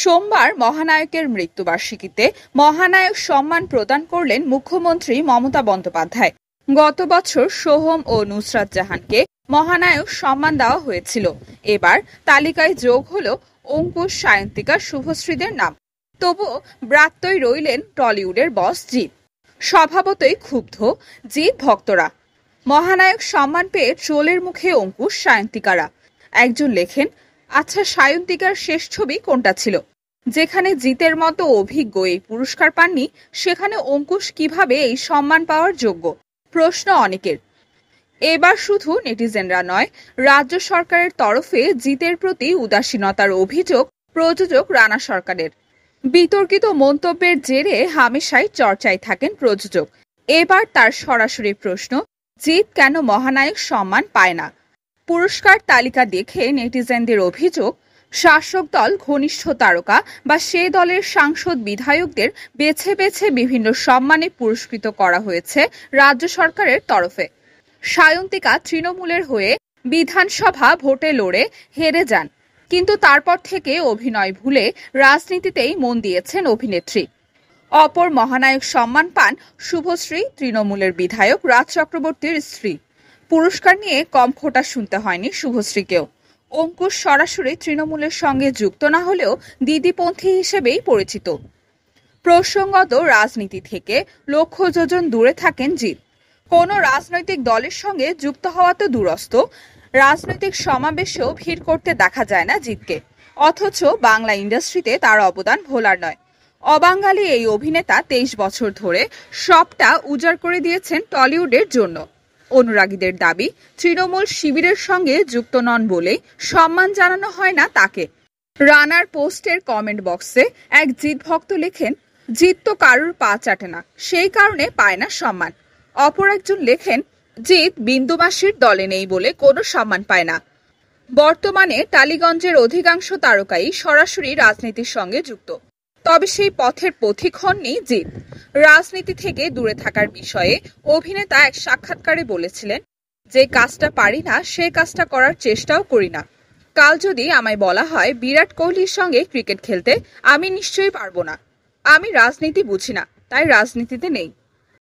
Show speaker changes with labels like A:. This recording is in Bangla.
A: সোমবার মহানায়কের মৃত্যুবার্ষিকীতে মহানায়ক সম্মান প্রদান করলেন মুখ্যমন্ত্রী মমতা বন্দ্যোপাধ্যায় গত বছর সোহম ও নুসরাত জাহানকে মহানায়ক সম্মান দেওয়া হয়েছিল এবার তালিকায় যোগ হল অঙ্কুশ সায়ন্তিকা শুভশ্রীদের নাম তবু ব্রাত্যই রইলেন টলিউডের বস জিৎ স্বভাবতই ক্ষুব্ধ জিৎ ভক্তরা মহানায়ক সম্মান পেয়ে চোলের মুখে অঙ্কুশ সায়ন্তিকারা একজন লেখেন আচ্ছা সায়ন্তিকার শেষ ছবি কোনটা ছিল যেখানে জিতের মতো অভিজ্ঞ এই পুরস্কার পাননি সেখানে অঙ্কুশ কিভাবে এই সম্মান পাওয়ার যোগ্য প্রশ্ন অনেকের এবার শুধু নেটিজেনরা নয় রাজ্য সরকারের তরফে জিতের প্রতি উদাসীনতার অভিযোগ প্রযোজক রানা সরকারের বিতর্কিত মন্তব্যের জেরে হামেশাই চর্চায় থাকেন প্রযোজক এবার তার সরাসরি প্রশ্ন জিত কেন মহানায়ক সম্মান পায় না পুরস্কার তালিকা দেখে নেটিজেনদের অভিযোগ শাসক দল ঘনিষ্ঠ তারকা বা সে দলের সাংসদ বিধায়কদের বেছে বেছে বিভিন্ন সম্মানে পুরস্কৃত করা হয়েছে রাজ্য সরকারের তরফে সায়ন্তিকা তৃণমূলের হয়ে বিধানসভা ভোটে লড়ে হেরে যান কিন্তু তারপর থেকে অভিনয় ভুলে রাজনীতিতেই মন দিয়েছেন অভিনেত্রী অপর মহানায়ক সম্মান পান শুভশ্রী তৃণমূলের বিধায়ক রাজ চক্রবর্তীর স্ত্রী পুরস্কার নিয়ে কম খোটা শুনতে হয়নি শুভশ্রীকেও অঙ্কুশ সরাসরি তৃণমূলের সঙ্গে যুক্ত না হলেও দিদিপন্থী হিসেবেই পরিচিত প্রসঙ্গত রাজনীতি থেকে লক্ষ্য যোজন দূরে থাকেন জিৎ কোনো রাজনৈতিক দলের সঙ্গে যুক্ত হওয়া তো দূরস্থ রাজনৈতিক সমাবেশেও ভিড় করতে দেখা যায় না জিৎকে অথচ বাংলা ইন্ডাস্ট্রিতে তার অবদান ভোলার নয় অবাঙালি এই অভিনেতা তেইশ বছর ধরে সবটা উজাড় করে দিয়েছেন টলিউডের জন্য অনুরাগীদের দাবি তৃণমূল শিবিরের সঙ্গে যুক্ত নন বলেই সম্মান জানানো হয় না তাকে রানার পোস্টের কমেন্ট বক্সে এক জিত ভক্ত লেখেন জিত তো কারুর পা চাটে না সেই কারণে পায় না সম্মান অপর একজন লেখেন জিত বিন্দুবাসীর দলে নেই বলে কোনো সম্মান পায় না বর্তমানে টালিগঞ্জের অধিকাংশ তারকাই সরাসরি রাজনীতির সঙ্গে যুক্ত তবে সেই পথের পথিক হননি জিৎ রাজনীতি থেকে দূরে থাকার বিষয়ে অভিনেতা এক সাক্ষাৎকারে বলেছিলেন যে কাজটা পারি না সে কাজটা করার চেষ্টাও করি না কাল যদি আমায় বলা হয় বিরাট কোহলির সঙ্গে ক্রিকেট খেলতে আমি নিশ্চয়ই পারবো না আমি রাজনীতি বুঝি না তাই রাজনীতিতে নেই